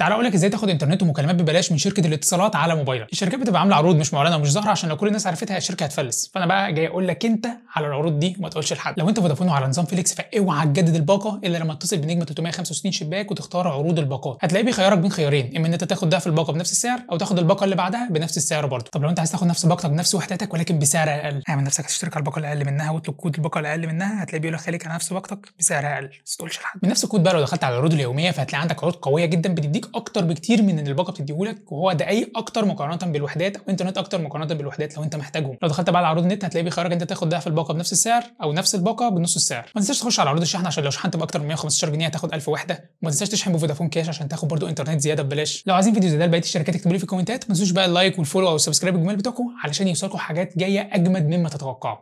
تعالى اقول لك ازاي تاخد انترنت ومكالمات ببلاش من شركه الاتصالات على موبايلك الشركات بتبقى عامله عروض مش معلنه ومش ظاهره عشان لو كل الناس عرفتها الشركه هتفلس فانا بقى جاي اقول لك انت على العروض دي وما تقولش لحد لو انت فودافون على نظام فيليكس فاوعى تجدد الباقه الا لما تتصل بنجمه 365 شباك وتختار عروض الباقات هتلاقيه بيخيرك بين خيارين اما ان انت تاخد ده في الباقه بنفس السعر او تاخد الباقه اللي بعدها بنفس السعر برضه طب لو انت عايز تاخد نفس باقتك بنفس وحدتك ولكن بسعر اقل اعمل نفسك هتشترك على الباقه الاقل منها واطلب كود الباقه الاقل منها هتلاقيه بيقول لك خليك على نفس باقتك بسعر اقل بس تقولش لحد بنفس الكود بقى لو دخلت على العروض اليوميه فهتلاقي عندك عروض قويه جدا بتديك اكتر بكتير من الباقه بتديهولك وهو دقايق اكتر مقارنه بالوحدات او انترنت اكتر مقارنه بالوحدات لو انت محتاجهم لو دخلت بقى على عروض النت هتلاقيه بيخيرك انت تاخد ضعف الباقه الباقه بنفس السعر او نفس الباقه بنص السعر ما تنساش تخش على عروض الشحن عشان لو شحنت باكتر من 115 جنيه هتاخد 1000 وحده وما تنساش تشحن بفودافون كاش عشان تاخد برضو انترنت زياده ببلاش لو عايزين فيديو زي ده لبقيه الشركات اكتبوا لي في الكومنتات ما تنسوش بقى اللايك والفولو او السبسكرايب الجمال بتاعكم علشان يوصلكم حاجات جايه اجمد مما تتوقعوا